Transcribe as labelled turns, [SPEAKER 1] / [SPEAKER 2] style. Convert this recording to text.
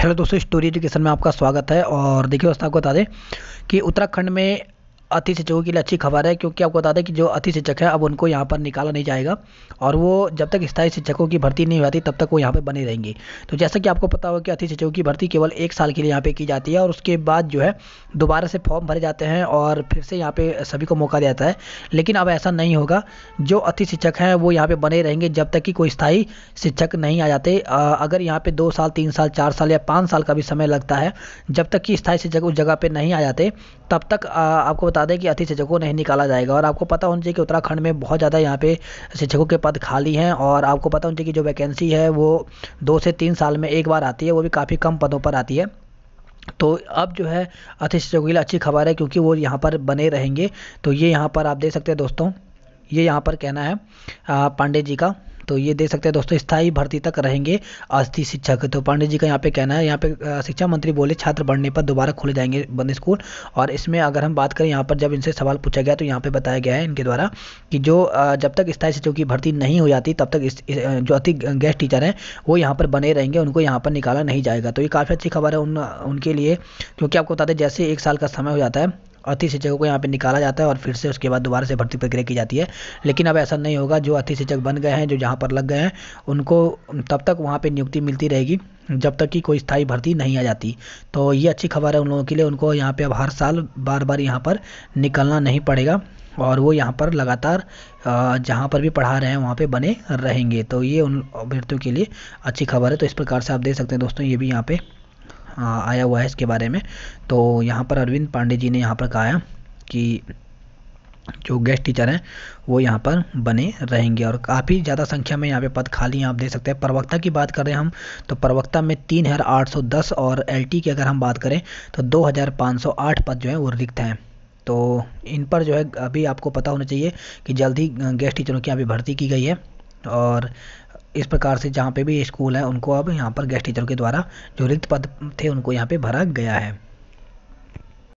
[SPEAKER 1] hello दोस्तों story education में आपका स्वागत है और देखिए दोस्तों आपको बता दें कि उत्तराखंड में अतिशिक्षकों के लिए अच्छी खबर है क्योंकि आपको बता दें कि जो अति शिक्षक है अब उनको यहाँ पर निकाला नहीं जाएगा और वो जब तक स्थायी शिक्षकों की भर्ती नहीं होती तब तक वो यहाँ पर बने रहेंगे तो जैसा कि आपको पता होगा कि अति शिक्षकों की भर्ती केवल एक साल के लिए यहाँ पर की जाती है और उसके बाद जो है दोबारा से फॉर्म भरे जाते हैं और फिर से यहाँ पर सभी को मौका दिया जाता है लेकिन अब ऐसा नहीं होगा जो अति शिक्षक हैं वो यहाँ पर बने रहेंगे जब तक कि कोई स्थायी शिक्षक नहीं आ जाते अगर यहाँ पर दो साल तीन साल चार साल या पाँच साल का भी समय लगता है जब तक कि स्थायी शिक्षक उस जगह पर नहीं आ जाते तब तक आपको बता बता दें कि अति शिक्षकों नहीं निकाला जाएगा और आपको पता होना चाहिए कि उत्तराखंड में बहुत ज़्यादा यहाँ पे शिक्षकों के पद खाली हैं और आपको पता होना चाहिए कि जो वैकेंसी है वो दो से तीन साल में एक बार आती है वो भी काफ़ी कम पदों पर आती है तो अब जो है अति शिक्षकों के लिए अच्छी खबर है क्योंकि वो यहाँ पर बने रहेंगे तो ये यहाँ पर आप देख सकते हैं दोस्तों ये यहाँ पर कहना है पांडे जी का तो ये देख सकते हैं दोस्तों स्थायी भर्ती तक रहेंगे अस्थि शिक्षक तो पांडे जी का यहाँ पे कहना है यहाँ पे शिक्षा मंत्री बोले छात्र बढ़ने पर दोबारा खोले जाएंगे बंद स्कूल और इसमें अगर हम बात करें यहाँ पर जब इनसे सवाल पूछा गया तो यहाँ पर बताया गया है इनके द्वारा कि जो जब तक स्थायी शिक्षकों की भर्ती नहीं हो जाती तब तक इस, जो अति गेस्ट टीचर हैं वो यहाँ पर बने रहेंगे उनको यहाँ पर निकाला नहीं जाएगा तो ये काफ़ी अच्छी खबर है उन उनके लिए क्योंकि आपको बता दें जैसे एक साल का समय हो जाता है अति शिक्षकों को यहाँ पे निकाला जाता है और फिर से उसके बाद दोबारा से भर्ती प्रक्रिया की जाती है लेकिन अब ऐसा नहीं होगा जो अति शिक्षक बन गए हैं जो जहाँ पर लग गए हैं उनको तब तक वहाँ पर नियुक्ति मिलती रहेगी जब तक कि कोई स्थायी भर्ती नहीं आ जाती तो ये अच्छी खबर है उन लोगों के लिए उनको यहाँ पर अब हर साल बार बार यहाँ पर निकलना नहीं पड़ेगा और वो यहाँ पर लगातार जहाँ पर भी पढ़ा रहे हैं वहाँ पे बने रहेंगे तो ये उन अभ्यर्थियों के लिए अच्छी खबर है तो इस प्रकार से आप देख सकते हैं दोस्तों ये भी यहाँ पे आया हुआ है इसके बारे में तो यहाँ पर अरविंद पांडे जी ने यहाँ पर कहा है कि जो गेस्ट टीचर हैं वो यहाँ पर बने रहेंगे और काफ़ी ज़्यादा संख्या में यहाँ पे पद खाली हैं आप देख सकते हैं प्रवक्ता की बात कर रहे हैं हम तो प्रवक्ता में तीन हज़ार आठ सौ दस और एलटी की अगर हम बात करें तो दो हज़ार पाँच सौ आठ पद जो हैं वो रिक्त हैं तो इन पर जो है अभी आपको पता होना चाहिए कि जल्द ही गेस्ट टीचरों की यहाँ भर्ती की गई है और इस प्रकार से जहाँ पे भी स्कूल है उनको अब यहाँ पर गेस्ट टीचरों के द्वारा जो रिक्त पद थे उनको यहाँ पे भरा गया है